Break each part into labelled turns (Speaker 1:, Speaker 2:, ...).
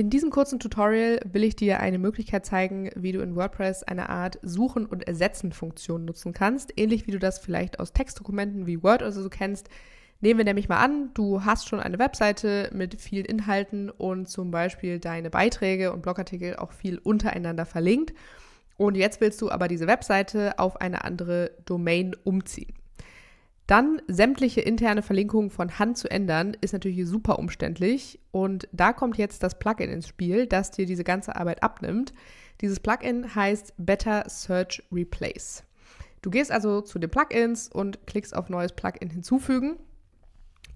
Speaker 1: In diesem kurzen Tutorial will ich dir eine Möglichkeit zeigen, wie du in WordPress eine Art Suchen- und Ersetzen-Funktion nutzen kannst, ähnlich wie du das vielleicht aus Textdokumenten wie Word oder so kennst. Nehmen wir nämlich mal an, du hast schon eine Webseite mit vielen Inhalten und zum Beispiel deine Beiträge und Blogartikel auch viel untereinander verlinkt. Und jetzt willst du aber diese Webseite auf eine andere Domain umziehen. Dann sämtliche interne Verlinkungen von Hand zu ändern, ist natürlich super umständlich. Und da kommt jetzt das Plugin ins Spiel, das dir diese ganze Arbeit abnimmt. Dieses Plugin heißt Better Search Replace. Du gehst also zu den Plugins und klickst auf Neues Plugin hinzufügen.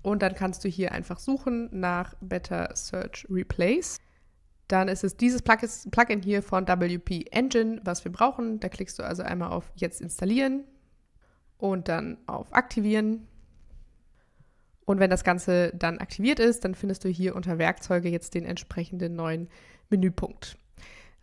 Speaker 1: Und dann kannst du hier einfach suchen nach Better Search Replace. Dann ist es dieses Plugin hier von WP Engine, was wir brauchen. Da klickst du also einmal auf Jetzt installieren und dann auf Aktivieren. Und wenn das Ganze dann aktiviert ist, dann findest du hier unter Werkzeuge jetzt den entsprechenden neuen Menüpunkt.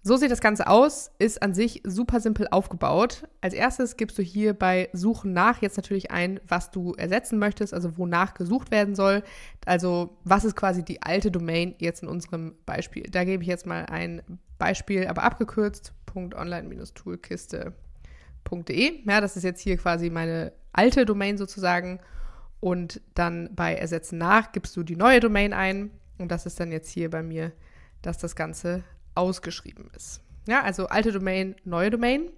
Speaker 1: So sieht das Ganze aus, ist an sich super simpel aufgebaut. Als erstes gibst du hier bei Suchen nach jetzt natürlich ein, was du ersetzen möchtest, also wonach gesucht werden soll. Also was ist quasi die alte Domain jetzt in unserem Beispiel. Da gebe ich jetzt mal ein Beispiel, aber abgekürzt, Punkt .online-Toolkiste ja, das ist jetzt hier quasi meine alte Domain sozusagen. Und dann bei Ersetzen nach gibst du die neue Domain ein. Und das ist dann jetzt hier bei mir, dass das Ganze ausgeschrieben ist. Ja, also alte Domain, neue Domain.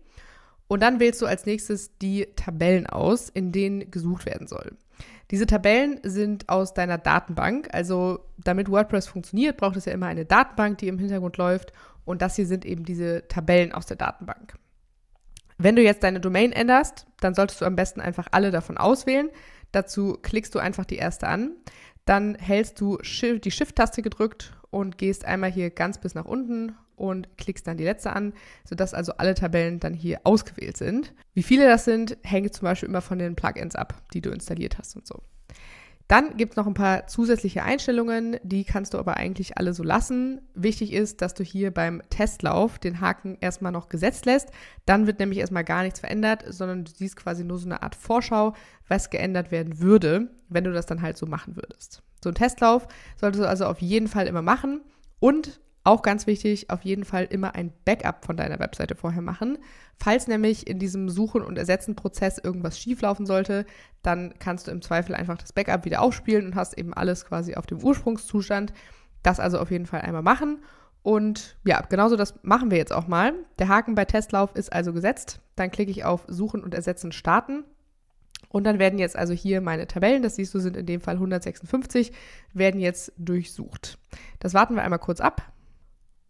Speaker 1: Und dann wählst du als nächstes die Tabellen aus, in denen gesucht werden soll. Diese Tabellen sind aus deiner Datenbank. Also damit WordPress funktioniert, braucht es ja immer eine Datenbank, die im Hintergrund läuft. Und das hier sind eben diese Tabellen aus der Datenbank. Wenn du jetzt deine Domain änderst, dann solltest du am besten einfach alle davon auswählen. Dazu klickst du einfach die erste an. Dann hältst du die Shift-Taste gedrückt und gehst einmal hier ganz bis nach unten und klickst dann die letzte an, sodass also alle Tabellen dann hier ausgewählt sind. Wie viele das sind, hängt zum Beispiel immer von den Plugins ab, die du installiert hast und so. Dann gibt es noch ein paar zusätzliche Einstellungen, die kannst du aber eigentlich alle so lassen. Wichtig ist, dass du hier beim Testlauf den Haken erstmal noch gesetzt lässt. Dann wird nämlich erstmal gar nichts verändert, sondern du siehst quasi nur so eine Art Vorschau, was geändert werden würde, wenn du das dann halt so machen würdest. So einen Testlauf solltest du also auf jeden Fall immer machen. Und auch ganz wichtig, auf jeden Fall immer ein Backup von deiner Webseite vorher machen. Falls nämlich in diesem Suchen- und Ersetzen-Prozess irgendwas schieflaufen sollte, dann kannst du im Zweifel einfach das Backup wieder aufspielen und hast eben alles quasi auf dem Ursprungszustand. Das also auf jeden Fall einmal machen. Und ja, genauso das machen wir jetzt auch mal. Der Haken bei Testlauf ist also gesetzt. Dann klicke ich auf Suchen und Ersetzen starten. Und dann werden jetzt also hier meine Tabellen, das siehst du, sind in dem Fall 156, werden jetzt durchsucht. Das warten wir einmal kurz ab.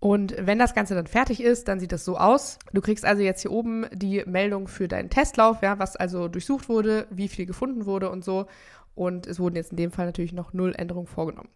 Speaker 1: Und wenn das Ganze dann fertig ist, dann sieht das so aus. Du kriegst also jetzt hier oben die Meldung für deinen Testlauf, ja, was also durchsucht wurde, wie viel gefunden wurde und so. Und es wurden jetzt in dem Fall natürlich noch null Änderungen vorgenommen.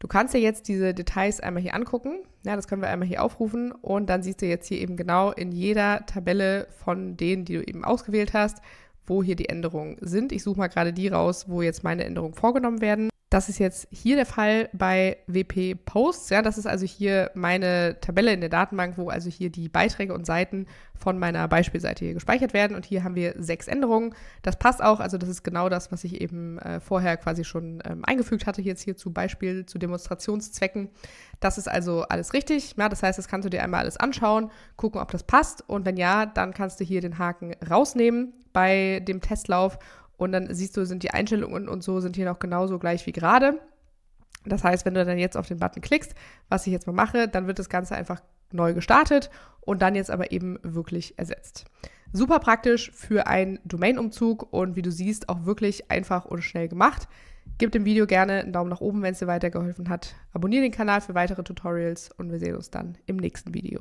Speaker 1: Du kannst dir jetzt diese Details einmal hier angucken. Ja, das können wir einmal hier aufrufen. Und dann siehst du jetzt hier eben genau in jeder Tabelle von denen, die du eben ausgewählt hast, wo hier die Änderungen sind. Ich suche mal gerade die raus, wo jetzt meine Änderungen vorgenommen werden. Das ist jetzt hier der Fall bei WP Posts. Ja, das ist also hier meine Tabelle in der Datenbank, wo also hier die Beiträge und Seiten von meiner Beispielseite hier gespeichert werden. Und hier haben wir sechs Änderungen. Das passt auch. Also das ist genau das, was ich eben äh, vorher quasi schon ähm, eingefügt hatte, jetzt hier zu Beispiel, zu Demonstrationszwecken. Das ist also alles richtig. Ja, das heißt, das kannst du dir einmal alles anschauen, gucken, ob das passt. Und wenn ja, dann kannst du hier den Haken rausnehmen bei dem Testlauf und dann siehst du, sind die Einstellungen und so sind hier noch genauso gleich wie gerade. Das heißt, wenn du dann jetzt auf den Button klickst, was ich jetzt mal mache, dann wird das Ganze einfach neu gestartet und dann jetzt aber eben wirklich ersetzt. Super praktisch für einen Domainumzug und wie du siehst, auch wirklich einfach und schnell gemacht. Gib dem Video gerne einen Daumen nach oben, wenn es dir weitergeholfen hat. Abonniere den Kanal für weitere Tutorials und wir sehen uns dann im nächsten Video.